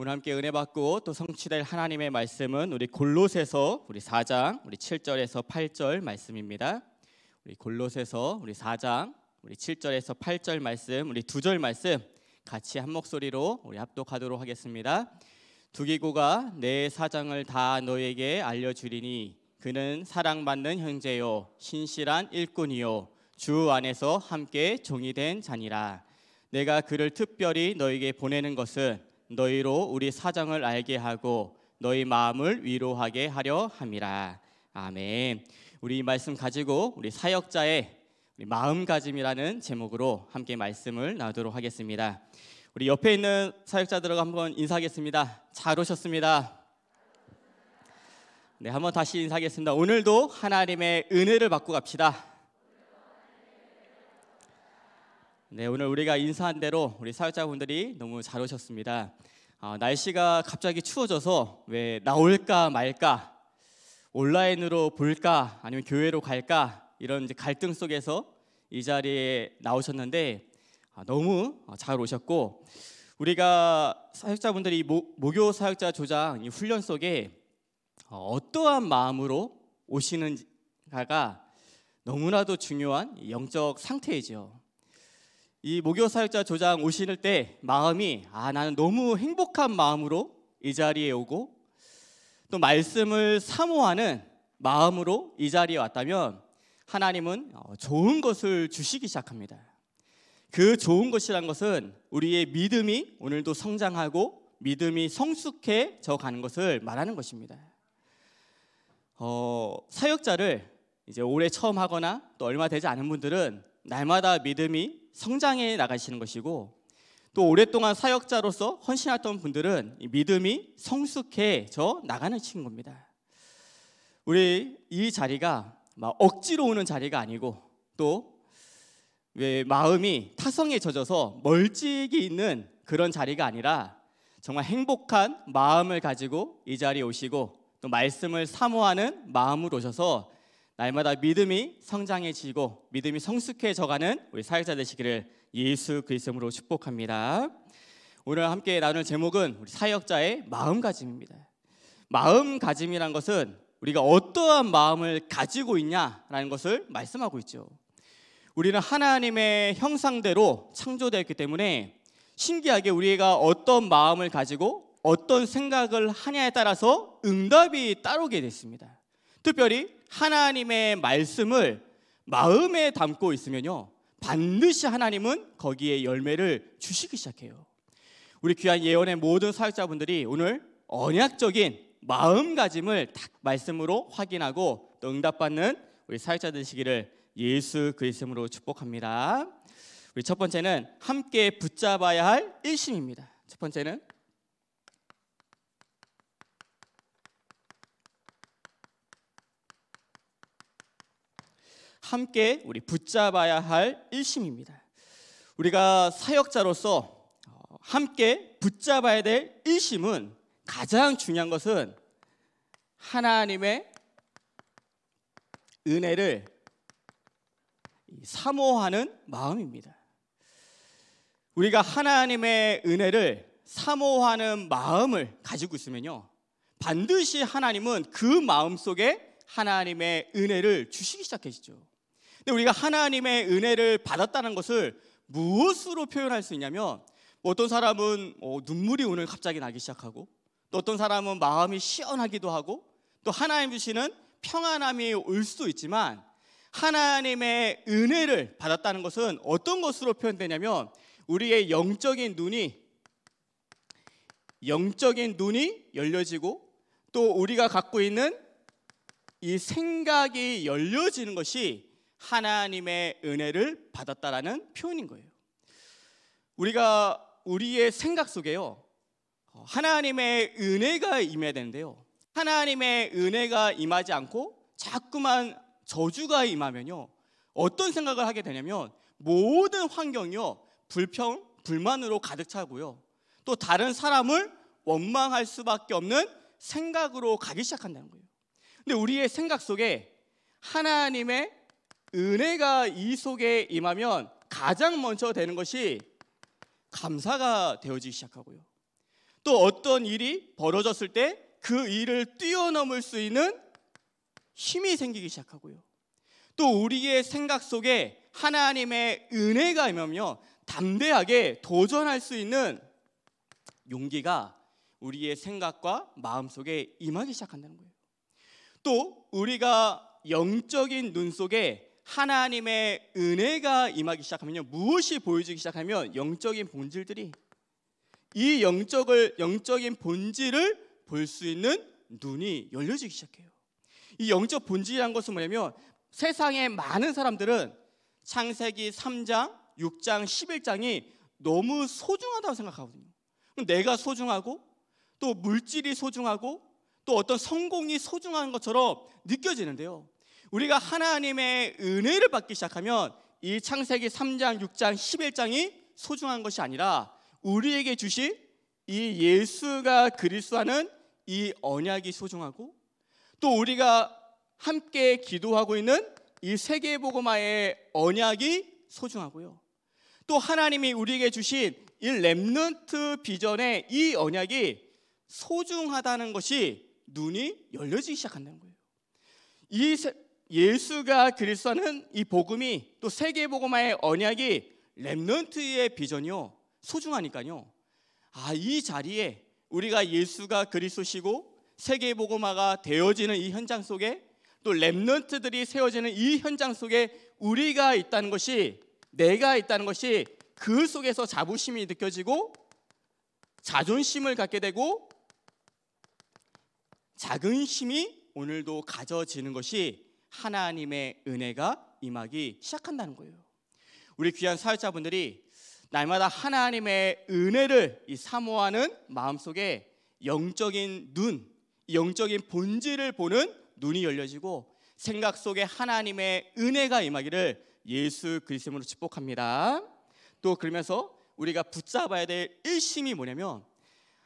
오늘 함께 은혜 받고 또 성취될 하나님의 말씀은 우리 골로새서 우리 4장 우리 7절에서 8절 말씀입니다. 우리 골로새서 우리 4장 우리 7절에서 8절 말씀 우리 두 절 말씀 같이 한 목소리로 우리 합독하도록 하겠습니다. 두기고가 내 사장을 다 너에게 알려 주리니 그는 사랑받는 형제요 신실한 일꾼이요 주 안에서 함께 종이 된 자니라 내가 그를 특별히 너에게 보내는 것은 너희로 우리 사정을 알게 하고 너희 마음을 위로하게 하려 함이라. 아멘. 우리 말씀 가지고 우리 사역자의 우리 마음가짐이라는 제목으로 함께 말씀을 나누도록 하겠습니다. 우리 옆에 있는 사역자들과 한번 인사하겠습니다. 잘 오셨습니다. 네, 한번 다시 인사하겠습니다. 오늘도 하나님의 은혜를 받고 갑시다. 네, 오늘 우리가 인사한 대로 우리 사역자분들이 너무 잘 오셨습니다. 어, 날씨가 갑자기 추워져서 왜 나올까 말까, 온라인으로 볼까, 아니면 교회로 갈까 이런 갈등 속에서 이 자리에 나오셨는데 어, 너무 잘 오셨고 우리가 사역자분들이 모, 목요 사역자 조장 이 훈련 속에 어, 어떠한 마음으로 오시는가가 너무나도 중요한 영적 상태이죠. 이 목요 사역자 조장 오시는 때 마음이 아 나는 너무 행복한 마음으로 이 자리에 오고 또 말씀을 사모하는 마음으로 이 자리에 왔다면 하나님은 어, 좋은 것을 주시기 시작합니다. 그 좋은 것이란 것은 우리의 믿음이 오늘도 성장하고 믿음이 성숙해져 가는 것을 말하는 것입니다. 어, 사역자를 이제 올해 처음 하거나 또 얼마 되지 않은 분들은 날마다 믿음이 성장해 나가시는 것이고 또 오랫동안 사역자로서 헌신했던 분들은 믿음이 성숙해져 나가는 친구입니다. 우리 이 자리가 막 억지로 오는 자리가 아니고 또 왜 마음이 타성에 젖어서 멀찍이 있는 그런 자리가 아니라 정말 행복한 마음을 가지고 이 자리에 오시고 또 말씀을 사모하는 마음으로 오셔서 날마다 믿음이 성장해지고 믿음이 성숙해져가는 우리 사역자 되시기를 예수 그리스도로 축복합니다. 오늘 함께 나눌 제목은 우리 사역자의 마음가짐입니다. 마음가짐이란 것은 우리가 어떠한 마음을 가지고 있냐라는 것을 말씀하고 있죠. 우리는 하나님의 형상대로 창조되었기 때문에 신기하게 우리가 어떤 마음을 가지고 어떤 생각을 하냐에 따라서 응답이 따르게 됐습니다. 특별히 하나님의 말씀을 마음에 담고 있으면요. 반드시 하나님은 거기에 열매를 주시기 시작해요. 우리 귀한 예언의 모든 사역자분들이 오늘 언약적인 마음가짐을 딱 말씀으로 확인하고 또 응답받는 우리 사역자 되시기를 예수 그리스도 로 축복합니다. 우리 첫 번째는 함께 붙잡아야 할 일심입니다. 첫 번째는 함께 우리 붙잡아야 할 일심입니다. 우리가 사역자로서 어, 함께 붙잡아야 될 일심은 가장 중요한 것은 하나님의 은혜를 사모하는 마음입니다. 우리가 하나님의 은혜를 사모하는 마음을 가지고 있으면요. 반드시 하나님은 그 마음 속에 하나님의 은혜를 주시기 시작하시죠. 근데 우리가 하나님의 은혜를 받았다는 것을 무엇으로 표현할 수 있냐면 뭐 어떤 사람은 어, 눈물이 오늘 갑자기 나기 시작하고 또 어떤 사람은 마음이 시원하기도 하고 또 하나님 주시는 평안함이 올 수도 있지만 하나님의 은혜를 받았다는 것은 어떤 것으로 표현되냐면 우리의 영적인 눈이 영적인 눈이 열려지고 또 우리가 갖고 있는 이 생각이 열려지는 것이 하나님의 은혜를 받았다라는 표현인 거예요. 우리가 우리의 생각 속에요. 어, 하나님의 은혜가 임해야 되는데요. 하나님의 은혜가 임하지 않고 자꾸만 저주가 임하면요. 어떤 생각을 하게 되냐면 모든 환경이요. 불평, 불만으로 가득 차고요. 또 다른 사람을 원망할 수밖에 없는 생각으로 가기 시작한다는 거예요. 근데 우리의 생각 속에 하나님의 은혜가 이 속에 임하면 가장 먼저 되는 것이 감사가 되어지기 시작하고요. 또 어떤 일이 벌어졌을 때 그 일을 뛰어넘을 수 있는 힘이 생기기 시작하고요. 또 우리의 생각 속에 하나님의 은혜가 임하며 담대하게 도전할 수 있는 용기가 우리의 생각과 마음 속에 임하기 시작한다는 거예요. 또 우리가 영적인 눈 속에 하나님의 은혜가 임하기 시작하면요. 무엇이 보여지기 시작하면 영적인 본질들이 이 영적을 영적인 본질을 볼 수 있는 눈이 열려지기 시작해요. 이 영적 본질이란 것은 뭐냐면 세상의 많은 사람들은 창세기 3장, 6장, 11장이 너무 소중하다고 생각하거든요. 내가 소중하고 또 물질이 소중하고 또 어떤 성공이 소중한 것처럼 느껴지는데요. 우리가 하나님의 은혜를 받기 시작하면 이 창세기 3장, 6장, 11장이 소중한 것이 아니라 우리에게 주신 이 예수가 그리스도하는 이 언약이 소중하고 또 우리가 함께 기도하고 있는 이 세계보고마의 언약이 소중하고요. 또 하나님이 우리에게 주신 이렘넌트 비전의 이 언약이 소중하다는 것이 눈이 열려지기 시작한다는 거예요. 이 예수가 그리스도는 이 복음이 또 세계 복음화의 언약이 렘넌트의 비전이요 소중하니까요. 아이 자리에 우리가 예수가 그리스도시고 세계 복음화가 되어지는 이 현장 속에 또 렘넌트들이 세워지는 이 현장 속에 우리가 있다는 것이 내가 있다는 것이 그 속에서 자부심이 느껴지고 자존심을 갖게 되고 자긍심이 오늘도 가져지는 것이 하나님의 은혜가 임하기 시작한다는 거예요. 우리 귀한 사역자분들이 날마다 하나님의 은혜를 사모하는 마음속에 영적인 눈, 영적인 본질을 보는 눈이 열려지고 생각 속에 하나님의 은혜가 임하기를 예수 그리스도로 축복합니다. 또 그러면서 우리가 붙잡아야 될 일심이 뭐냐면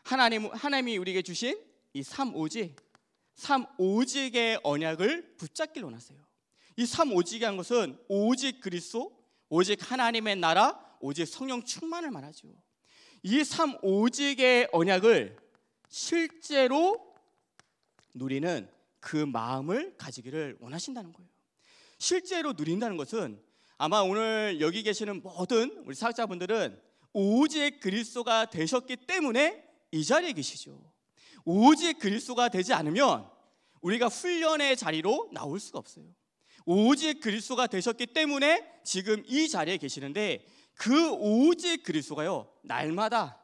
하나님 하나님이 우리에게 주신 이 삼오지 삼 오직의 언약을 붙잡길 원하세요. 이 삼 오직이 한 것은 오직 그리스도, 오직 하나님의 나라, 오직 성령 충만을 말하죠. 이 삼 오직의 언약을 실제로 누리는 그 마음을 가지기를 원하신다는 거예요. 실제로 누린다는 것은 아마 오늘 여기 계시는 모든 우리 사학자분들은 오직 그리스도가 되셨기 때문에 이 자리에 계시죠. 오직 그리스도가 되지 않으면 우리가 훈련의 자리로 나올 수가 없어요. 오직 그리스도가 되셨기 때문에 지금 이 자리에 계시는데 그 오직 그리스도가요. 날마다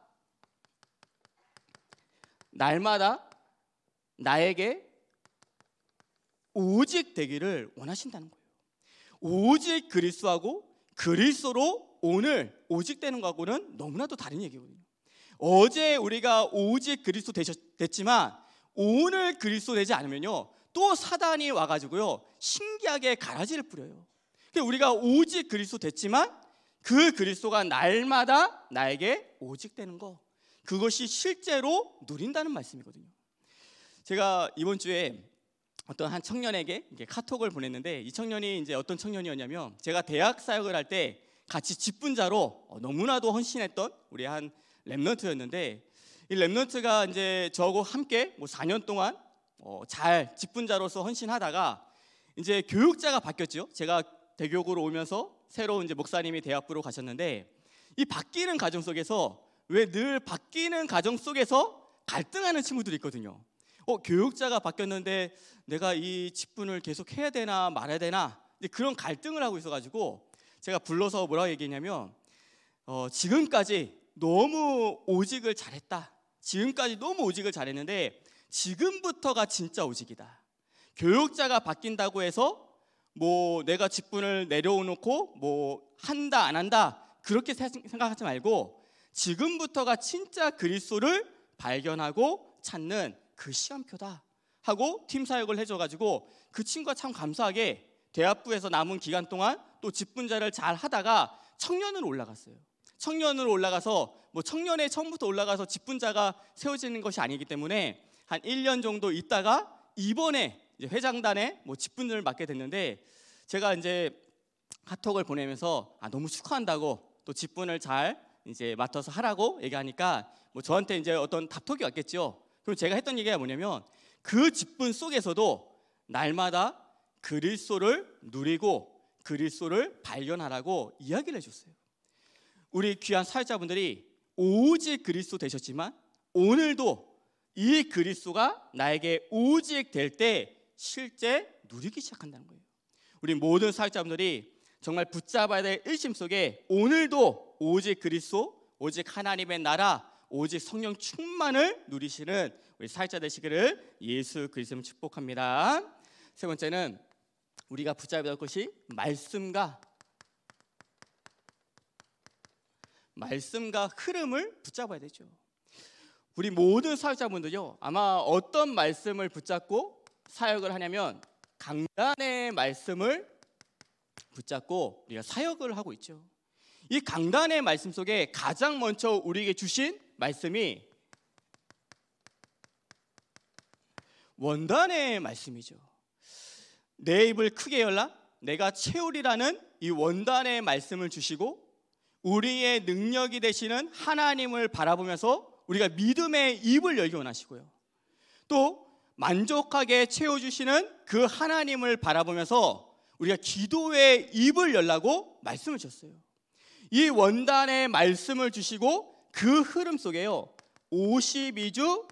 날마다 나에게 오직 되기를 원하신다는 거예요. 오직 그리스도하고 그리스도로 오늘 오직 되는 거하고는 너무나도 다른 얘기거든요. 어제 우리가 오직 그리스도 되셨, 됐지만 오늘 그리스도 되지 않으면요 또 사단이 와가지고요 신기하게 가라지를 뿌려요. 그러 그러니까 우리가 오직 그리스도 됐지만 그 그리스도가 날마다 나에게 오직 되는 거 그것이 실제로 누린다는 말씀이거든요. 제가 이번 주에 어떤 한 청년에게 카톡을 보냈는데 이 청년이 이제 어떤 청년이었냐면 제가 대학 사역을 할 때 같이 직분자로 너무나도 헌신했던 우리 한 랩런트였는데 이 랩런트가 이제 저하고 함께 뭐 4년 동안 어, 잘 직분자로서 헌신하다가 이제 교육자가 바뀌었죠. 제가 대교구로 오면서 새로운 이제 목사님이 대학부로 가셨는데 이 바뀌는 과정 속에서 왜 늘 바뀌는 과정 속에서 갈등하는 친구들이 있거든요. 어, 교육자가 바뀌었는데 내가 이 직분을 계속 해야 되나 말아야 되나 그런 갈등을 하고 있어가지고 제가 불러서 뭐라고 얘기했냐면 어, 지금까지 너무 오직을 잘했다. 지금까지 너무 오직을 잘했는데 지금부터가 진짜 오직이다. 교육자가 바뀐다고 해서 뭐 내가 직분을 내려놓고 뭐 한다 안 한다 그렇게 생각하지 말고 지금부터가 진짜 그리스도를 발견하고 찾는 그 시험표다 하고 팀 사역을 해줘가지고 그 친구가 참 감사하게 대학부에서 남은 기간 동안 또 직분자를 잘 하다가 청년으로 올라갔어요. 청년으로 올라가서 뭐 청년의 처음부터 올라가서 직분자가 세워지는 것이 아니기 때문에 한 1년 정도 있다가 이번에 이제 회장단에 뭐 직분을 맡게 됐는데 제가 이제 카톡을 보내면서 아 너무 축하한다고 또 직분을 잘 이제 맡아서 하라고 얘기하니까 뭐 저한테 이제 어떤 답톡이 왔겠죠. 그럼 제가 했던 얘기가 뭐냐면 그 직분 속에서도 날마다 그리스도를 누리고 그리스도를 발견하라고 이야기를 해줬어요. 우리 귀한 사회자분들이 오직 그리스도 되셨지만 오늘도 이 그리스도가 나에게 오직 될 때 실제 누리기 시작한다는 거예요. 우리 모든 사역자분들이 정말 붙잡아야 될 일심 속에 오늘도 오직 그리스도, 오직 하나님의 나라, 오직 성령 충만을 누리시는 우리 사역자 되시기를 예수 그리스도님 축복합니다. 세 번째는 우리가 붙잡아야 할 것이 말씀과 말씀과 흐름을 붙잡아야 되죠. 우리 모든 사역자분들요 아마 어떤 말씀을 붙잡고 사역을 하냐면 강단의 말씀을 붙잡고 우리가 사역을 하고 있죠. 이 강단의 말씀 속에 가장 먼저 우리에게 주신 말씀이 원단의 말씀이죠. 내 입을 크게 열라 내가 채우리라는 이 원단의 말씀을 주시고 우리의 능력이 되시는 하나님을 바라보면서 우리가 믿음의 입을 열기 원하시고요. 또 만족하게 채워주시는 그 하나님을 바라보면서 우리가 기도의 입을 열라고 말씀을 주셨어요. 이 원단의 말씀을 주시고 그 흐름 속에요. 52주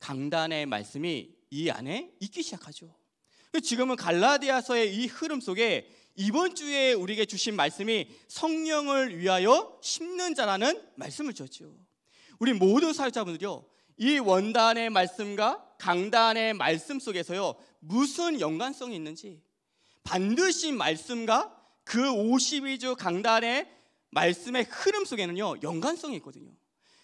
강단의 말씀이 이 안에 있기 시작하죠. 지금은 갈라디아서의 이 흐름 속에 이번 주에 우리에게 주신 말씀이 성령을 위하여 심는 자라는 말씀을 주었지요. 우리 모든 사역자분들이요. 이 원단의 말씀과 강단의 말씀 속에서요. 무슨 연관성이 있는지 반드시 말씀과 그 52주 강단의 말씀의 흐름 속에는요. 연관성이 있거든요.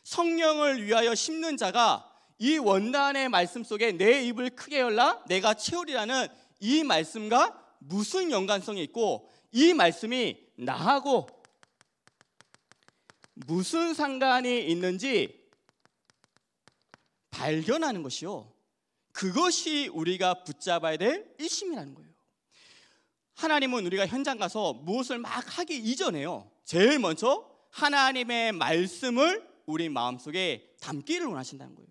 성령을 위하여 심는 자가 이 원단의 말씀 속에 내 입을 크게 열라 내가 채우리라는 이 말씀과 무슨 연관성이 있고 이 말씀이 나하고 무슨 상관이 있는지 발견하는 것이요. 그것이 우리가 붙잡아야 될 일심이라는 거예요. 하나님은 우리가 현장 가서 무엇을 막 하기 이전에요. 제일 먼저 하나님의 말씀을 우리 마음속에 담기를 원하신다는 거예요.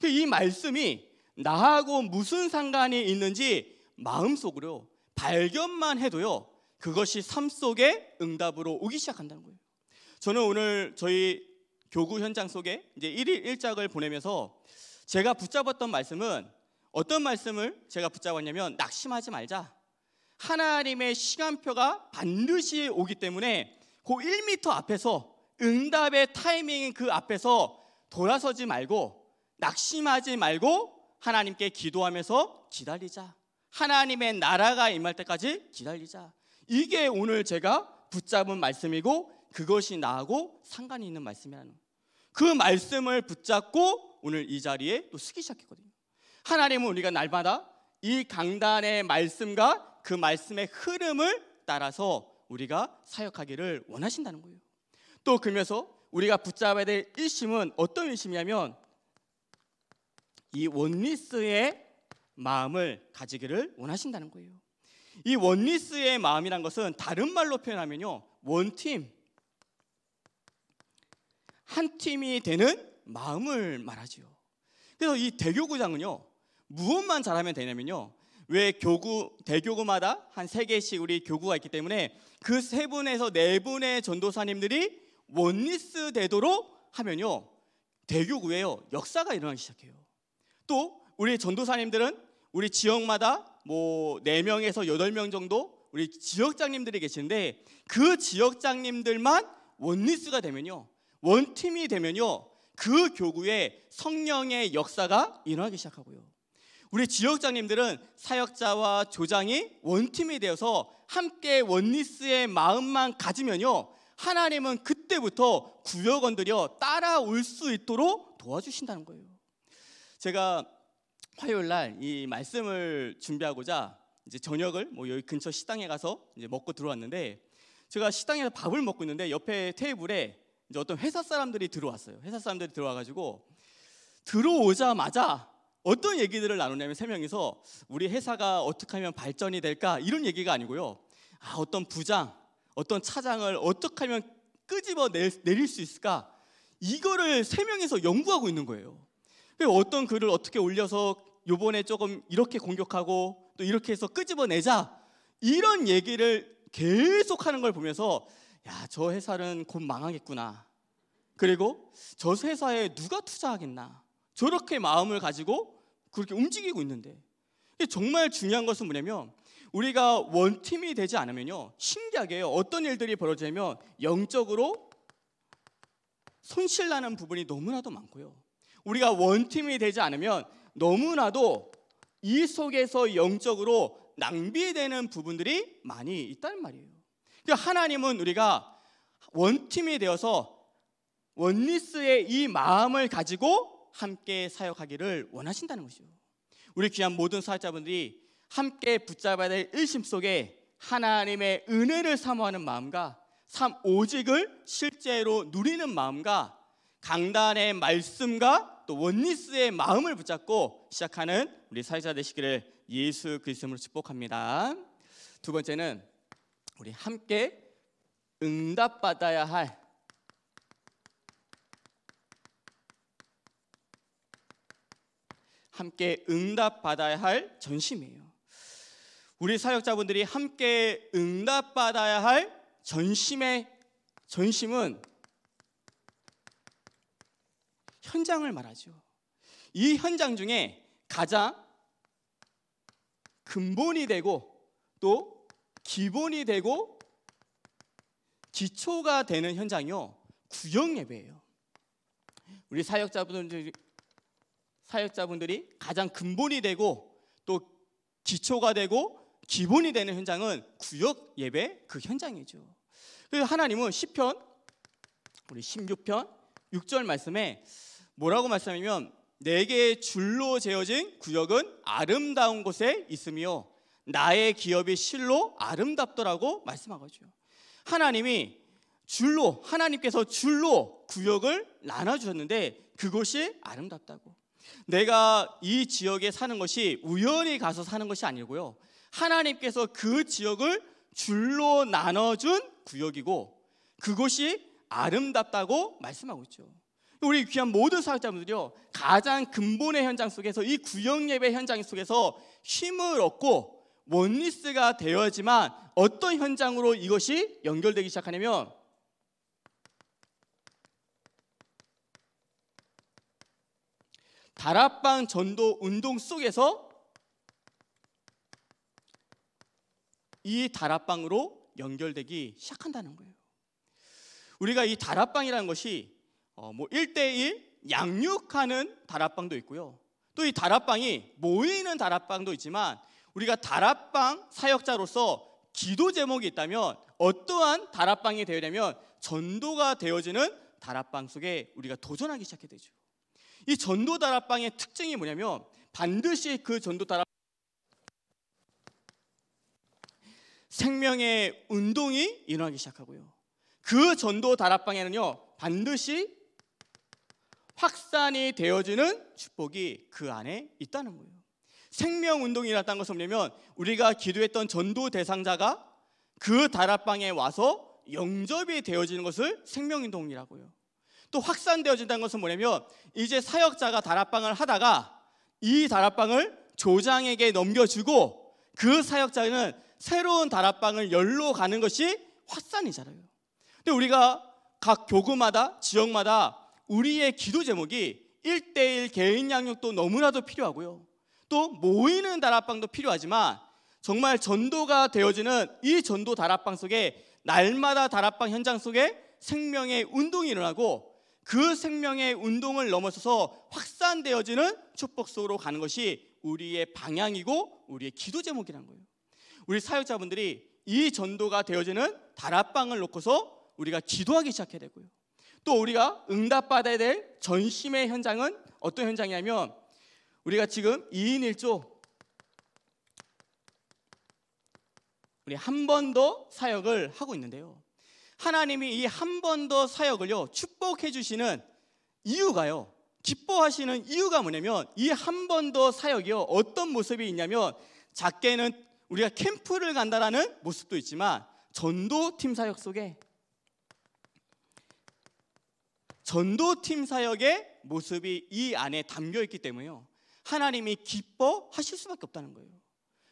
그 이 말씀이 나하고 무슨 상관이 있는지 마음속으로 발견만 해도요, 그것이 삶 속에 응답으로 오기 시작한다는 거예요. 저는 오늘 저희 교구 현장 속에 이제 1일 작을 보내면서 제가 붙잡았던 말씀은 어떤 말씀을 제가 붙잡았냐면 낙심하지 말자. 하나님의 시간표가 반드시 오기 때문에 그 1미터 앞에서 응답의 타이밍 그 앞에서 돌아서지 말고 낙심하지 말고 하나님께 기도하면서 기다리자. 하나님의 나라가 임할 때까지 기다리자. 이게 오늘 제가 붙잡은 말씀이고 그것이 나하고 상관이 있는 말씀이라는 그 말씀을 붙잡고 오늘 이 자리에 또 쓰기 시작했거든요. 하나님은 우리가 날마다 이 강단의 말씀과 그 말씀의 흐름을 따라서 우리가 사역하기를 원하신다는 거예요. 또 그면서 우리가 붙잡아야 될 일심은 어떤 일심이냐면 이 원리스의 마음을 가지기를 원하신다는 거예요. 이 원리스의 마음이란 것은 다른 말로 표현하면요. 원팀. 한 팀이 되는 마음을 말하지요. 그래서 이 대교구장은요. 무엇만 잘하면 되냐면요. 왜 교구 대교구마다 한 세 개씩 우리 교구가 있기 때문에 그 세 분에서 네 분의 전도사님들이 원리스 되도록 하면요. 대교구에요. 역사가 일어나기 시작해요. 또 우리 전도사님들은 우리 지역마다 뭐 4명에서 8명 정도 우리 지역장님들이 계신데 그 지역장님들만 원리스가 되면요. 원팀이 되면요. 그 교구에 성령의 역사가 일어나기 시작하고요. 우리 지역장님들은 사역자와 조장이 원팀이 되어서 함께 원리스의 마음만 가지면요. 하나님은 그때부터 구역원들이 따라올 수 있도록 도와주신다는 거예요. 제가 화요일 날 이 말씀을 준비하고자 이제 저녁을 뭐 여기 근처 식당에 가서 이제 먹고 들어왔는데 제가 식당에서 밥을 먹고 있는데 옆에 테이블에 이제 어떤 회사 사람들이 들어왔어요. 회사 사람들이 들어와 가지고 들어오자마자 어떤 얘기들을 나누냐면 세 명이서 우리 회사가 어떻게 하면 발전이 될까 이런 얘기가 아니고요. 아, 어떤 부장, 어떤 차장을 어떻게 하면 끄집어 내, 릴수 있을까 이거를 세 명이서 연구하고 있는 거예요. 어떤 글을 어떻게 올려서 요번에 조금 이렇게 공격하고 또 이렇게 해서 끄집어내자 이런 얘기를 계속 하는 걸 보면서 야, 저 회사는 곧 망하겠구나. 그리고 저 회사에 누가 투자하겠나. 저렇게 마음을 가지고 그렇게 움직이고 있는데. 정말 중요한 것은 뭐냐면 우리가 원팀이 되지 않으면요. 신기하게 어떤 일들이 벌어지면 영적으로 손실나는 부분이 너무나도 많고요. 우리가 원팀이 되지 않으면 너무나도 이 속에서 영적으로 낭비되는 부분들이 많이 있단 말이에요. 그러니까 하나님은 우리가 원팀이 되어서 원리스의 이 마음을 가지고 함께 사역하기를 원하신다는 것이요. 우리 귀한 모든 사역자분들이 함께 붙잡아야 될 일심 속에 하나님의 은혜를 사모하는 마음과 삼 오직을 실제로 누리는 마음과 강단의 말씀과 또 원리스의 마음을 붙잡고 시작하는 우리 사회자 되시기를 예수 그리스도로 축복합니다. 두 번째는 우리 함께 응답받아야 할 함께 응답받아야 할 전심이에요. 우리 사역자분들이 함께 응답받아야 할 전심의 전심은 현장을 말하죠. 이 현장 중에 가장 근본이 되고 또 기본이 되고 기초가 되는 현장이요. 구역 예배예요. 우리 사역자분들이 사역자분들이 가장 근본이 되고 또 기초가 되고 기본이 되는 현장은 구역 예배 그 현장이죠. 그래서 하나님은 시편 우리 16편 6절 말씀에 뭐라고 말씀하면 내게 줄로 재어진 구역은 아름다운 곳에 있으며 나의 기업이 실로 아름답더라고 말씀하거죠. 하나님이 줄로 하나님께서 줄로 구역을 나눠 주셨는데 그곳이 아름답다고. 내가 이 지역에 사는 것이 우연히 가서 사는 것이 아니고요. 하나님께서 그 지역을 줄로 나눠 준 구역이고 그곳이 아름답다고 말씀하고 있죠. 우리 귀한 모든 사역자분들이요 가장 근본의 현장 속에서 이 구역 예배 현장 속에서 힘을 얻고 원리스가 되어야지만 어떤 현장으로 이것이 연결되기 시작하냐면 다락방 전도 운동 속에서 이 다락방으로 연결되기 시작한다는 거예요. 우리가 이 다락방이라는 것이 어, 뭐 1대1 양육하는 다락방도 있고요. 또 이 다락방이 모이는 다락방도 있지만 우리가 다락방 사역자로서 기도 제목이 있다면 어떠한 다락방이 되려면 전도가 되어지는 다락방 속에 우리가 도전하기 시작해 되죠. 이 전도 다락방의 특징이 뭐냐면 반드시 그 전도 다락 생명의 운동이 일어나기 시작하고요. 그 전도 다락방에는요 반드시 확산이 되어지는 축복이 그 안에 있다는 거예요. 생명 운동이 일어났다는 것은 뭐냐면 우리가 기도했던 전도 대상자가 그 다락방에 와서 영접이 되어지는 것을 생명 운동이라고요. 또 확산되어진다는 것은 뭐냐면 이제 사역자가 다락방을 하다가 이 다락방을 조장에게 넘겨주고 그 사역자는 새로운 다락방을 열로 가는 것이 확산이잖아요. 근데 우리가 각 교구마다 지역마다 우리의 기도 제목이 1대1 개인 양육도 너무나도 필요하고요. 또 모이는 다락방도 필요하지만 정말 전도가 되어지는 이 전도 다락방 속에 날마다 다락방 현장 속에 생명의 운동이 일어나고 그 생명의 운동을 넘어서서 확산되어지는 축복 속으로 가는 것이 우리의 방향이고 우리의 기도 제목이란 거예요. 우리 사역자분들이 이 전도가 되어지는 다락방을 놓고서 우리가 기도하기 시작해야 되고요. 또 우리가 응답받아야 될 전심의 현장은 어떤 현장이냐면 우리가 지금 2인 1조 우리 한 번 더 사역을 하고 있는데요. 하나님이 이 한 번 더 사역을요 축복해 주시는 이유가요. 기뻐하시는 이유가 뭐냐면 이 한 번 더 사역이요 어떤 모습이 있냐면 작게는 우리가 캠프를 간다라는 모습도 있지만 전도팀 사역 속에 전도팀 사역의 모습이 이 안에 담겨 있기 때문에요. 하나님이 기뻐하실 수밖에 없다는 거예요.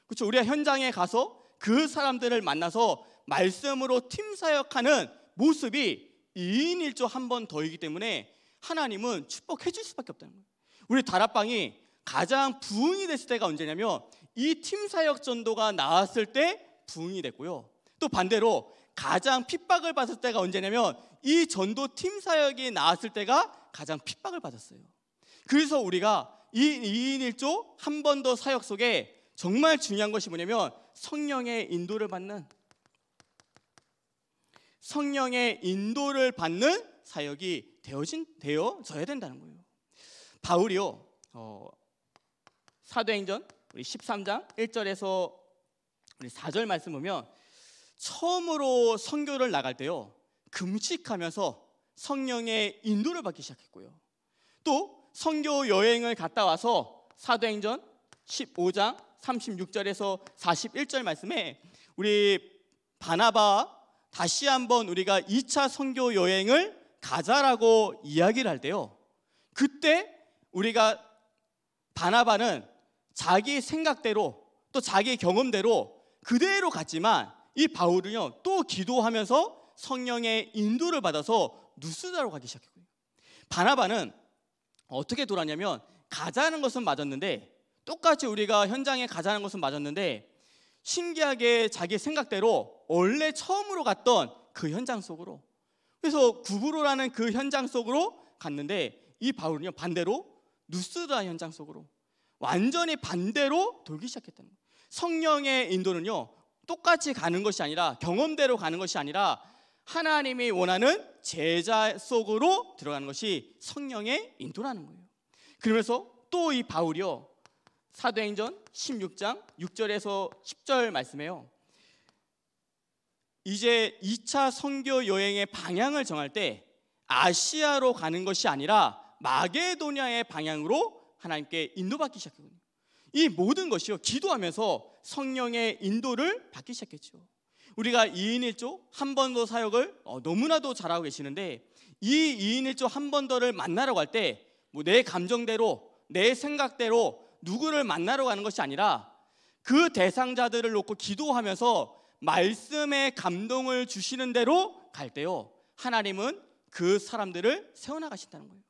그렇죠? 우리가 현장에 가서 그 사람들을 만나서 말씀으로 팀 사역하는 모습이 2인 1조 한 번 더이기 때문에 하나님은 축복해 줄 수밖에 없다는 거예요. 우리 다락방이 가장 부흥이 됐을 때가 언제냐면 이 팀 사역 전도가 나왔을 때 부흥이 됐고요. 또 반대로 가장 핍박을 받을 때가 언제냐면 이 전도팀 사역이 나왔을 때가 가장 핍박을 받았어요. 그래서 우리가 이 2인 1조 한 번 더 사역 속에 정말 중요한 것이 뭐냐면 성령의 인도를 받는 성령의 인도를 받는 사역이 되어진 되어져야 된다는 거예요. 바울이요. 어, 사도행전 우리 13장 1절에서 우리 4절 말씀 보면 처음으로 선교를 나갈 때요. 금식하면서 성령의 인도를 받기 시작했고요. 또 선교 여행을 갔다 와서 사도행전 15장 36절에서 41절 말씀에 우리 바나바 다시 한번 우리가 2차 선교 여행을 가자라고 이야기를 할 때요. 그때 우리가 바나바는 자기 생각대로 또 자기 경험대로 그대로 갔지만 이 바울은요 또 기도하면서 성령의 인도를 받아서 누스다로 가기 시작했고요. 바나바는 어떻게 돌았냐면 가자는 것은 맞았는데 똑같이 우리가 현장에 가자는 것은 맞았는데 신기하게 자기 생각대로 원래 처음으로 갔던 그 현장 속으로 그래서 구부로라는그 현장 속으로 갔는데 이 바울은요 반대로 누스다 현장 속으로 완전히 반대로 돌기 시작했다는 거예요. 성령의 인도는요 똑같이 가는 것이 아니라 경험대로 가는 것이 아니라 하나님이 원하는 제자 속으로 들어가는 것이 성령의 인도라는 거예요. 그러면서 또 이 바울이요. 사도행전 16장 6절에서 10절 말씀해요. 이제 2차 선교 여행의 방향을 정할 때 아시아로 가는 것이 아니라 마게도냐의 방향으로 하나님께 인도받기 시작해요. 이 모든 것이요 기도하면서 성령의 인도를 받기 시작했죠. 우리가 2인 1조 한 번 더 사역을 어, 너무나도 잘하고 계시는데 이 2인 1조 한 번 더를 만나라고 할때뭐 감정대로 내 생각대로 누구를 만나러 가는 것이 아니라 그 대상자들을 놓고 기도하면서 말씀의 감동을 주시는 대로 갈 때요 하나님은 그 사람들을 세워나가신다는 거예요.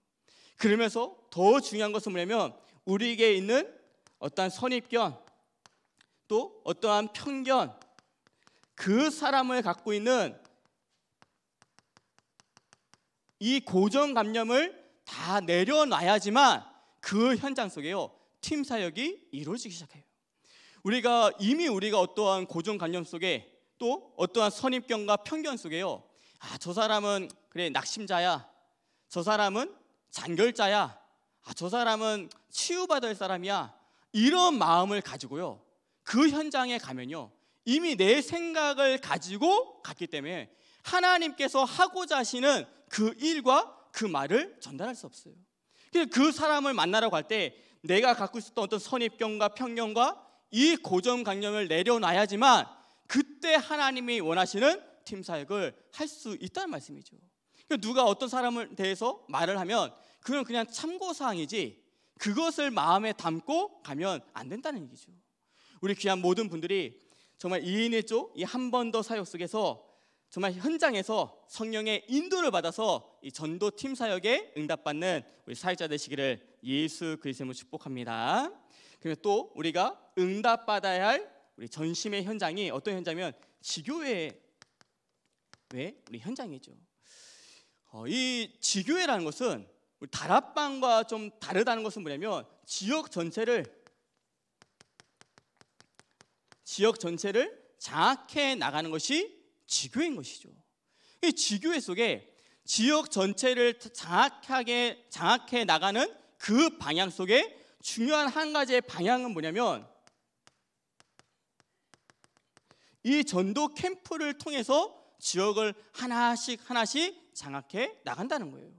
그러면서 더 중요한 것은 뭐냐면 우리에게 있는 어떠한 선입견 또 어떠한 편견 그 사람을 갖고 있는 이 고정감념을 다 내려놔야지만 그 현장 속에요 팀 사역이 이루어지기 시작해요. 우리가 이미 우리가 어떠한 고정관념 속에 또 어떠한 선입견과 편견 속에요. 아, 저 사람은 그래 낙심자야. 저 사람은 잔결자야. 아, 저 사람은 치유받을 사람이야. 이런 마음을 가지고요. 그 현장에 가면요. 이미 내 생각을 가지고 갔기 때문에 하나님께서 하고자 하시는 그 일과 그 말을 전달할 수 없어요. 그래서 그 사람을 만나고할 때 내가 갖고 있었던 어떤 선입견과 편견과 이 고정관념을 내려놔야지만 그때 하나님이 원하시는 팀 사역을 할 수 있다는 말씀이죠. 그러니까 누가 어떤 사람을 대해서 말을 하면 그건 그냥 참고사항이지 그것을 마음에 담고 가면 안 된다는 얘기죠. 우리 귀한 모든 분들이 정말 이인일조 이한 번 더 사역 속에서 정말 현장에서 성령의 인도를 받아서 이 전도 팀 사역에 응답받는 우리 사역자 되시기를 예수 그리스도로 축복합니다. 그러면 또 우리가 응답받아야 할 우리 전심의 현장이 어떤 현장이면 지교회 왜 우리 현장이죠. 어, 이 지교회라는 것은 다락방과 좀 다르다는 것은 뭐냐면 지역 전체를 지역 전체를 장악해 나가는 것이 지교인 것이죠. 이 지교회 속에 지역 전체를 장악하게 장악해 나가는 그 방향 속에 중요한 한 가지의 방향은 뭐냐면 이 전도 캠프를 통해서 지역을 하나씩 하나씩 장악해 나간다는 거예요.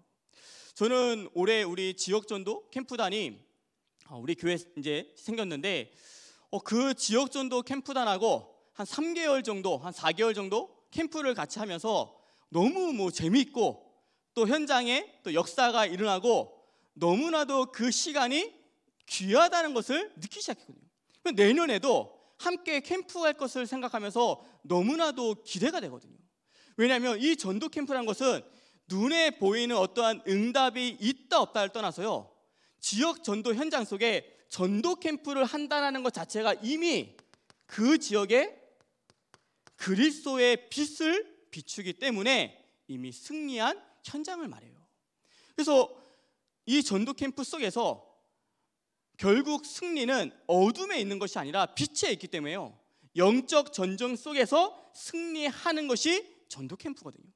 저는 올해 우리 지역 전도 캠프단이 어, 우리 교회 이제 생겼는데 어, 그 지역 전도 캠프단하고 한 3개월 정도, 한 4개월 정도 캠프를 같이 하면서 너무 뭐 재미있고 또 현장에 또 역사가 일어나고 너무나도 그 시간이 귀하다는 것을 느끼기 시작했거든요. 내년에도 함께 캠프할 것을 생각하면서 너무나도 기대가 되거든요. 왜냐하면 이 전도 캠프라는 것은 눈에 보이는 어떠한 응답이 있다 없다를 떠나서요. 지역 전도 현장 속에 전도 캠프를 한다는 것 자체가 이미 그 지역에 그리스도의 빛을 비추기 때문에 이미 승리한 현장을 말해요. 그래서 이 전도 캠프 속에서 결국 승리는 어둠에 있는 것이 아니라 빛에 있기 때문에요. 영적 전쟁 속에서 승리하는 것이 전도 캠프거든요.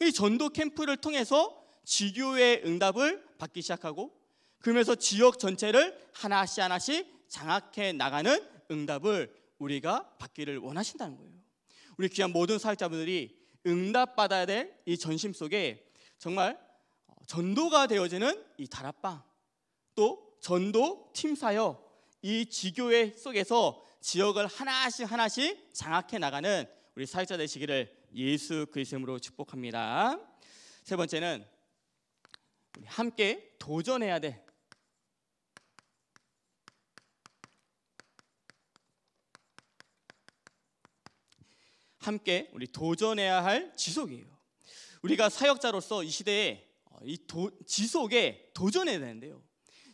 이 전도 캠프를 통해서 지교의 응답을 받기 시작하고 그러면서 지역 전체를 하나씩 하나씩 장악해 나가는 응답을 우리가 받기를 원하신다는 거예요. 우리 귀한 모든 사역자분들이 응답받아야 될 이 전심 속에 정말 전도가 되어지는 이 다락방 또 전도 팀사역 이 지교회 속에서 지역을 하나씩 하나씩 장악해 나가는 우리 사역자 되시기를 예수 그리스도로 축복합니다. 세 번째는 우리 함께 도전해야 돼. 함께 우리 도전해야 할 지속이에요. 우리가 사역자로서 이 시대에 어, 이 도, 지속에 도전해야 되는데요.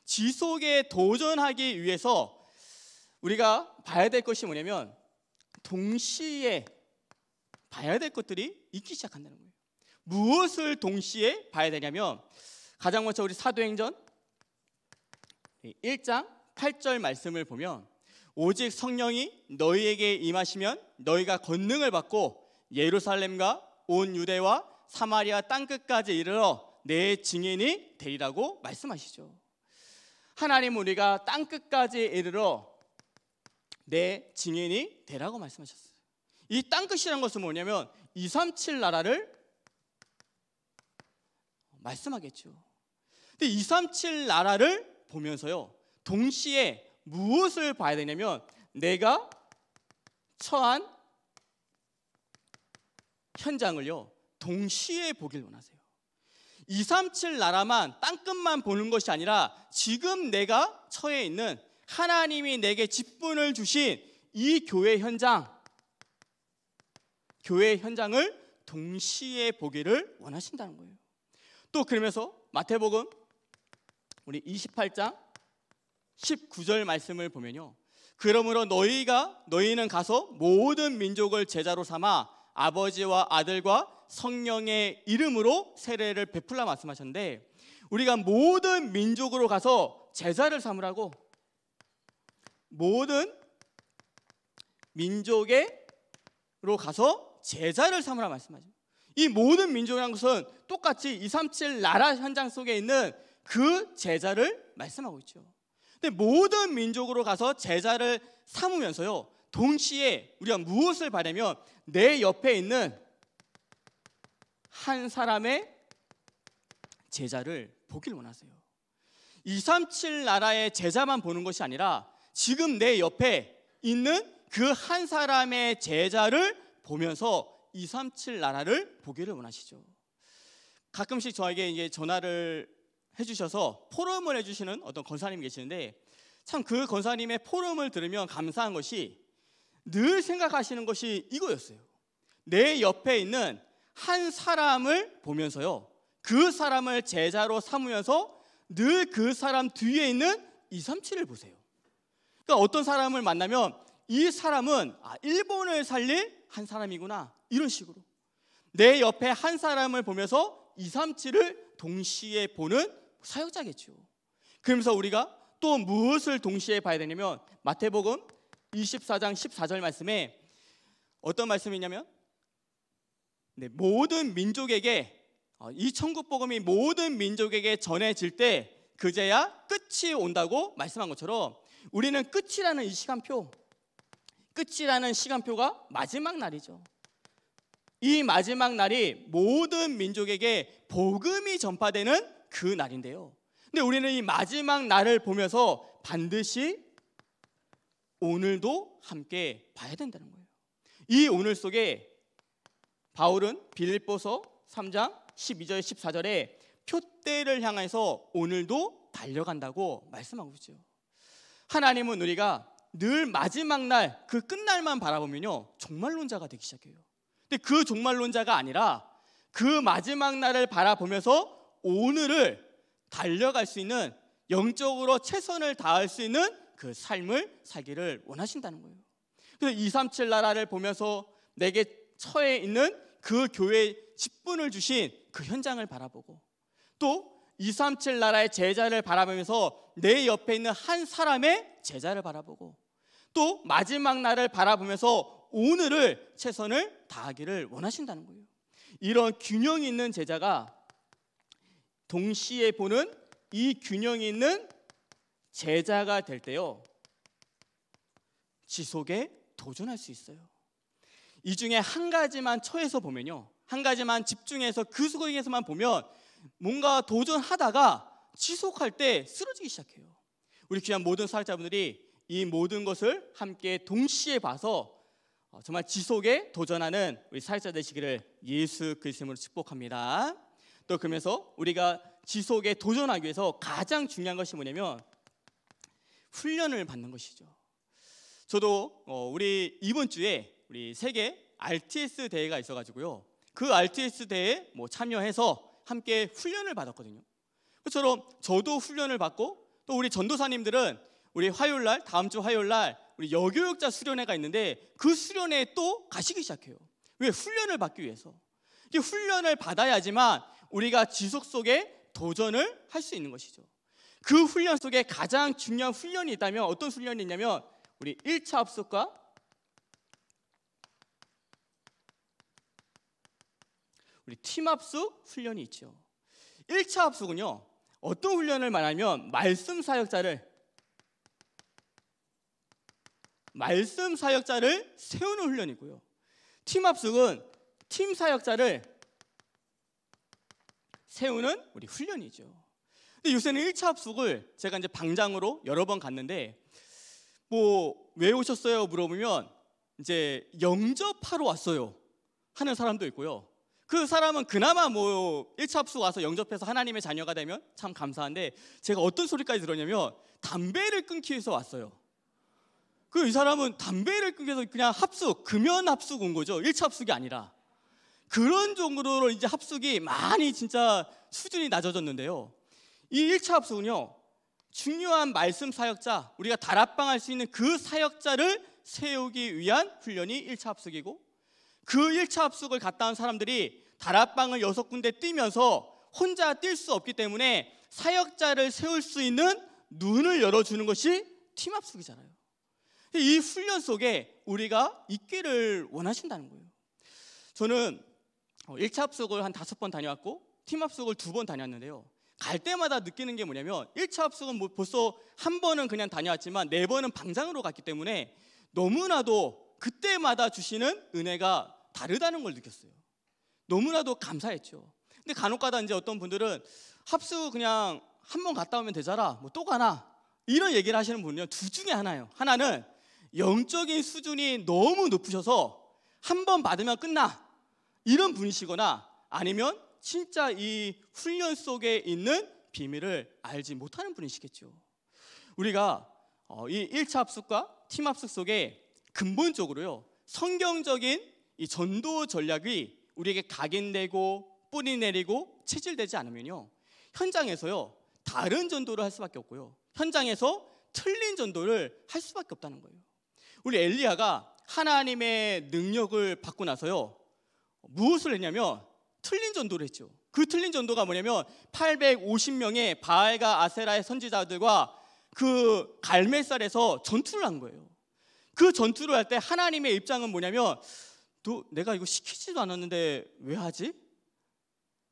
지속에 도전하기 위해서 우리가 봐야 될 것이 뭐냐면 동시에 봐야 될 것들이 있기 시작한다는 거예요. 무엇을 동시에 봐야 되냐면 가장 먼저 우리 사도행전 1장 8절 말씀을 보면 오직 성령이 너희에게 임하시면 너희가 권능을 받고 예루살렘과 온 유대와 사마리아 땅끝까지 이르러 내 증인이 되리라고 말씀하시죠. 하나님 우리가 땅끝까지 이르러 내 증인이 되라고 말씀하셨어요. 이 땅끝이라는 것은 뭐냐면 237 나라를 말씀하겠죠. 근데 237 나라를 보면서요. 동시에 무엇을 봐야 되냐면 내가 처한 현장을요. 동시에 보길 원하세요. 237 나라만 땅끝만 보는 것이 아니라 지금 내가 처해 있는 하나님이 내게 직분을 주신 이 교회 현장 교회 현장을 동시에 보기를 원하신다는 거예요. 또 그러면서 마태복음 우리 28장 19절 말씀을 보면요. 그러므로 너희가 너희는 가서 모든 민족을 제자로 삼아 아버지와 아들과 성령의 이름으로 세례를 베풀라 말씀하셨는데 우리가 모든 민족으로 가서 제자를 삼으라고 모든 민족에로 가서 제자를 삼으라 말씀하죠. 이 모든 민족이라는 것은 똑같이 237 나라 현장 속에 있는 그 제자를 말씀하고 있죠. 근데 모든 민족으로 가서 제자를 삼으면서요. 동시에 우리가 무엇을 바라면 내 옆에 있는 한 사람의 제자를 보길 원하세요. 237 나라의 제자만 보는 것이 아니라 지금 내 옆에 있는 그 한 사람의 제자를 보면서 237 나라를 보기를 원하시죠. 가끔씩 저에게 이제 전화를 해주셔서 포럼을 해주시는 어떤 권사님이 계시는데 참 그 권사님의 포럼을 들으면 감사한 것이 늘 생각하시는 것이 이거였어요. 내 옆에 있는 한 사람을 보면서요. 그 사람을 제자로 삼으면서 늘 그 사람 뒤에 있는 237을 보세요. 그러니까 어떤 사람을 만나면 이 사람은 아, 일본을 살릴 한 사람이구나 이런 식으로 내 옆에 한 사람을 보면서 이삼치를 동시에 보는 사역자겠죠. 그러면서 우리가 또 무엇을 동시에 봐야 되냐면 마태복음 24장 14절 말씀에 어떤 말씀이냐면 네, 모든 민족에게 어, 이 천국 복음이 모든 민족에게 전해질 때 그제야 끝이 온다고 말씀한 것처럼 우리는 끝이라는 이 시간표 끝이라는 시간표가 마지막 날이죠. 이 마지막 날이 모든 민족에게 복음이 전파되는 그 날인데요. 근데 우리는 이 마지막 날을 보면서 반드시 오늘도 함께 봐야 된다는 거예요. 이 오늘 속에 바울은 빌립보서 3장 12절 14절에 표대를 향해서 오늘도 달려간다고 말씀하고 있죠. 하나님은 우리가 늘 마지막 날 그 끝날만 바라보면요 종말론자가 되기 시작해요. 근데 그 종말론자가 아니라 그 마지막 날을 바라보면서 오늘을 달려갈 수 있는 영적으로 최선을 다할 수 있는 그 삶을 살기를 원하신다는 거예요. 그래서 237 나라를 보면서 내게 처해 있는 그교회 직분을 주신 그 현장을 바라보고 또237 나라의 제자를 바라보면서 내 옆에 있는 한 사람의 제자를 바라보고 또 마지막 날을 바라보면서 오늘을 최선을 다하기를 원하신다는 거예요. 이런 균형 있는 제자가 동시에 보는 이균형 있는 제자가 될 때요. 지속에 도전할 수 있어요. 이 중에 한 가지만 처해서 보면요. 한 가지만 집중해서 그 속에서만 보면 뭔가 도전하다가 지속할 때 쓰러지기 시작해요. 우리 귀한 모든 사역자분들이 이 모든 것을 함께 동시에 봐서 어, 정말 지속에 도전하는 우리 사역자 되시기를 예수 그리스도로 축복합니다. 또 그러면서 우리가 지속에 도전하기 위해서 가장 중요한 것이 뭐냐면 훈련을 받는 것이죠. 저도 어, 우리 이번 주에 우리 세계 RTS 대회가 있어가지고요. 그 RTS 대회뭐 참여해서 함께 훈련을 받았거든요. 그처럼 저도 훈련을 받고 또 우리 전도사님들은 우리 화요일 날 다음 주 화요일 날 우리 여교육자 수련회가 있는데 그 수련회에 또 가시기 시작해요. 왜 훈련을 받기 위해서. 이 훈련을 받아야지만 우리가 지속 속에 도전을 할 수 있는 것이죠. 그 훈련 속에 가장 중요한 훈련이 있다면 어떤 훈련이 있냐면 우리 1차 합숙과 우리 팀합숙 훈련이 있죠. 1차 합숙은요. 어떤 훈련을 말하면 말씀 사역자를 말씀 사역자를 세우는 훈련이고요. 팀 합숙은 팀 사역자를 세우는 우리 훈련이죠. 근데 요새는 1차 합숙을 제가 이제 방장으로 여러 번 갔는데 뭐 왜 오셨어요 물어보면 이제 영접하러 왔어요 하는 사람도 있고요. 그 사람은 그나마 뭐 1차 합숙 와서 영접해서 하나님의 자녀가 되면 참 감사한데 제가 어떤 소리까지 들었냐면 담배를 끊기 위해서 왔어요. 그이 사람은 담배를 끊겨서 그냥 합숙, 금연 합숙 온 거죠. 1차 합숙이 아니라. 그런 정도로 이제 합숙이 많이 진짜 수준이 낮아졌는데요. 이 1차 합숙은요. 중요한 말씀 사역자, 우리가 다락방할 수 있는 그 사역자를 세우기 위한 훈련이 1차 합숙이고 그 1차 합숙을 갔다 온 사람들이 다락방을 여섯 군데 뛰면서 혼자 뛸 수 없기 때문에 사역자를 세울 수 있는 눈을 열어주는 것이 팀 합숙이잖아요. 이 훈련 속에 우리가 있기를 원하신다는 거예요. 저는 1차 어, 합숙을 한 다섯 번 다녀왔고 팀 합숙을 두 번 다녔는데요. 갈 때마다 느끼는 게 뭐냐면 1차 합숙은 뭐 벌써 한 번은 그냥 다녀왔지만 네 번은 방장으로 갔기 때문에 너무나도 그때마다 주시는 은혜가 다르다는 걸 느꼈어요. 너무나도 감사했죠. 근데 간혹가다 이제 어떤 분들은 합숙 그냥 한 번 갔다 오면 되잖아. 뭐 또 가나. 이런 얘기를 하시는 분은요. 두 중에 하나예요. 하나는 영적인 수준이 너무 높으셔서 한 번 받으면 끝나 이런 분이시거나 아니면 진짜 이 훈련 속에 있는 비밀을 알지 못하는 분이시겠죠. 우리가 어, 이 1차 합숙과 팀 합숙 속에 근본적으로요 성경적인 이 전도 전략이 우리에게 각인되고 뿌리 내리고 체질되지 않으면요 현장에서요 다른 전도를 할 수밖에 없고요 현장에서 틀린 전도를 할 수밖에 없다는 거예요. 우리 엘리야가 하나님의 능력을 받고 나서요. 무엇을 했냐면 틀린 전도를 했죠. 그 틀린 전도가 뭐냐면 850명의 바알과 아세라의 선지자들과 그 갈멜살에서 전투를 한 거예요. 그 전투를 할 때 하나님의 입장은 뭐냐면 너 내가 이거 시키지도 않았는데 왜 하지?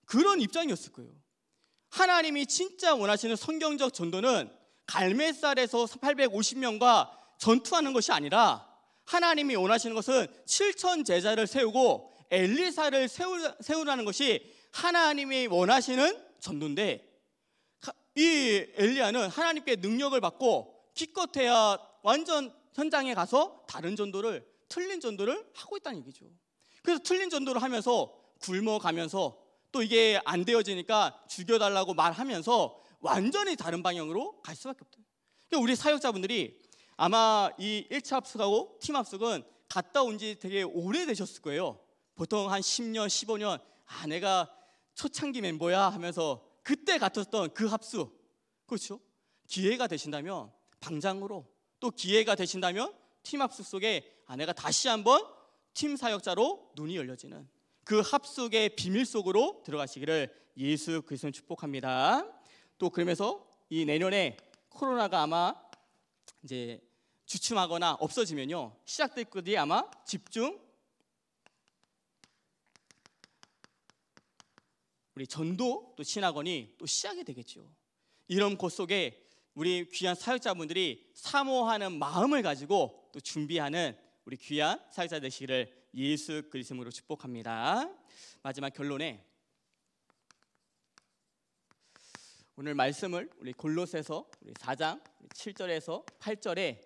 그런 입장이었을 거예요. 하나님이 진짜 원하시는 성경적 전도는 갈멜살에서 850명과 전투하는 것이 아니라 하나님이 원하시는 것은 실천 제자를 세우고 엘리사를 세우, 라는 것이 하나님이 원하시는 전도인데 이 엘리야는 하나님께 능력을 받고 기껏해야 완전 현장에 가서 다른 전도를 틀린 전도를 하고 있다는 얘기죠. 그래서 틀린 전도를 하면서 굶어가면서 또 이게 안 되어지니까 죽여달라고 말하면서 완전히 다른 방향으로 갈 수밖에 없대요. 그러니까 우리 사역자분들이 아마 이 1차 합숙하고 팀 합숙은 갔다 온 지 되게 오래되셨을 거예요. 보통 한 10년, 15년 아 내가 초창기 멤버야 하면서 그때 갔었던 그합숙 그렇죠? 기회가 되신다면 방장으로 또 기회가 되신다면 팀 합숙 속에 아 내가 다시 한번 팀 사역자로 눈이 열려지는 그 합숙의 비밀 속으로 들어가시기를 예수 그리스도 축복합니다. 또 그러면서 이 내년에 코로나가 아마 이제 주춤하거나 없어지면요 시작됐거든 아마 집중 우리 전도 또 신학원이 또 시작이 되겠죠. 이런 곳 속에 우리 귀한 사역자분들이 사모하는 마음을 가지고 또 준비하는 우리 귀한 사역자 되시기를 예수 그리스도로 축복합니다. 마지막 결론에 오늘 말씀을 우리 골로새서 우리 4장 7절에서 8절에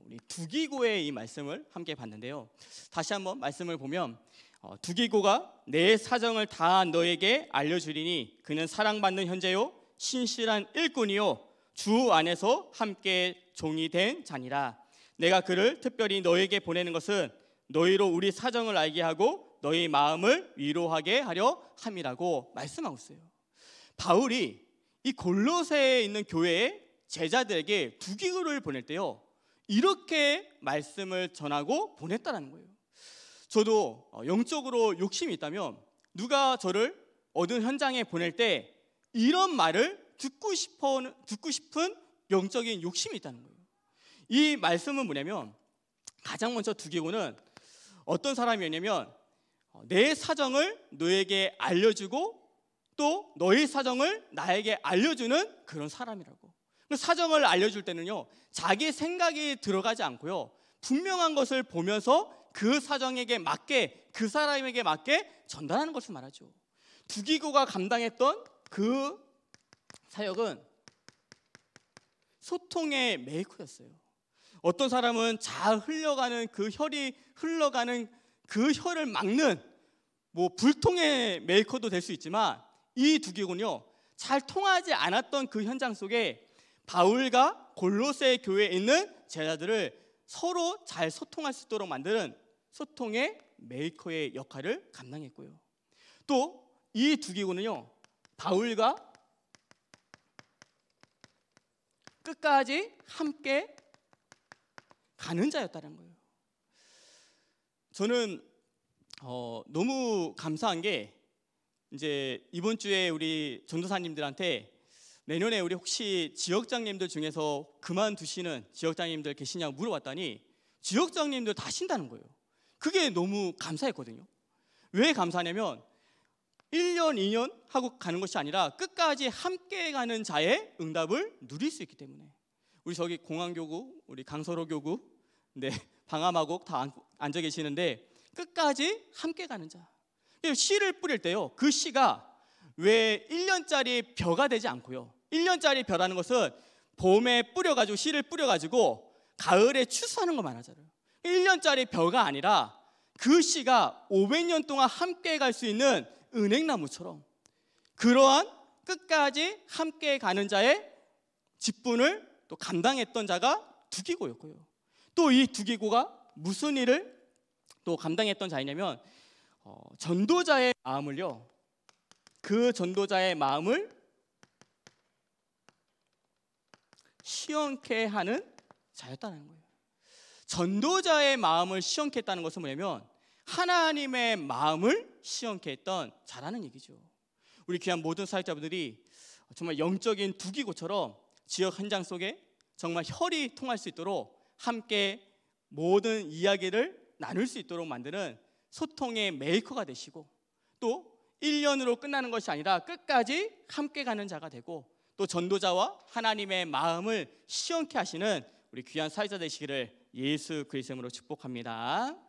우리 두기고의 이 말씀을 함께 봤는데요. 다시 한번 말씀을 보면 어, 두기고가 내 사정을 다 너에게 알려주리니 그는 사랑받는 현재요 신실한 일꾼이요 주 안에서 함께 종이 된 자니라 내가 그를 특별히 너에게 보내는 것은 너희로 우리 사정을 알게 하고 너희 마음을 위로하게 하려 함이라고 말씀하고 있어요. 바울이 이 골로새에 있는 교회의 제자들에게 두기구를 보낼 때요. 이렇게 말씀을 전하고 보냈다는 거예요. 저도 어, 영적으로 욕심이 있다면 누가 저를 어느 현장에 보낼 때 이런 말을 듣고 싶어 듣고 싶은 영적인 욕심이 있다는 거예요. 이 말씀은 뭐냐면 가장 먼저 두기구는 어떤 사람이었냐면 어, 내 사정을 너에게 알려주고 또 너의 사정을 나에게 알려주는 그런 사람이라고. 그 사정을 알려줄 때는요, 자기 생각이 들어가지 않고요, 분명한 것을 보면서 그 사정에게 맞게, 그 사람에게 맞게 전달하는 것을 말하죠. 두기고가 감당했던 그 사역은 소통의 메이커였어요. 어떤 사람은 잘 흘러가는 그 혈이 흘러가는 그 혈을 막는 뭐 불통의 메이커도 될 수 있지만 이두 개군요. 잘 통하지 않았던 그 현장 속에 바울과 골로새 교회에 있는 제자들을 서로 잘 소통할 수 있도록 만드는 소통의 메이커의 역할을 감당했고요. 또 이두 기구는요. 바울과 끝까지 함께 가는 자였다는 거예요. 저는 어, 너무 감사한 게 이제 이번 주에 우리 전도사님들한테 내년에 우리 혹시 지역장님들 중에서 그만두시는 지역장님들 계시냐고 물어봤더니 지역장님들 다 신다는 거예요. 그게 너무 감사했거든요. 왜 감사하냐면 1년, 2년 하고 가는 것이 아니라 끝까지 함께 가는 자의 응답을 누릴 수 있기 때문에 우리 저기 공항교구, 우리 강서로 교구, 네, 방암하고 다 앉아 계시는데 끝까지 함께 가는 자 예, 씨를 뿌릴 때요. 그 씨가 왜 1년짜리 벼가 되지 않고요. 1년짜리 벼라는 것은 봄에 뿌려가지고 씨를 뿌려가지고 가을에 추수하는 것만 하잖아요. 1년짜리 벼가 아니라 그 씨가 500년 동안 함께 갈 수 있는 은행나무처럼 그러한 끝까지 함께 가는 자의 직분을 또 감당했던 자가 두기고였고요. 또 이 두기고가 무슨 일을 또 감당했던 자이냐면 어, 전도자의 마음을요. 그 전도자의 마음을 시원케 하는 자였다는 거예요. 전도자의 마음을 시원케 했다는 것은 뭐냐면 하나님의 마음을 시원케 했던 자라는 얘기죠. 우리 귀한 모든 사역자분들이 정말 영적인 두기고처럼 지역 현장 속에 정말 혈이 통할 수 있도록 함께 모든 이야기를 나눌 수 있도록 만드는 소통의 메이커가 되시고 또 1년으로 끝나는 것이 아니라 끝까지 함께 가는 자가 되고 또 전도자와 하나님의 마음을 시원케 하시는 우리 귀한 사회자 되시기를 예수 그리스도로 축복합니다.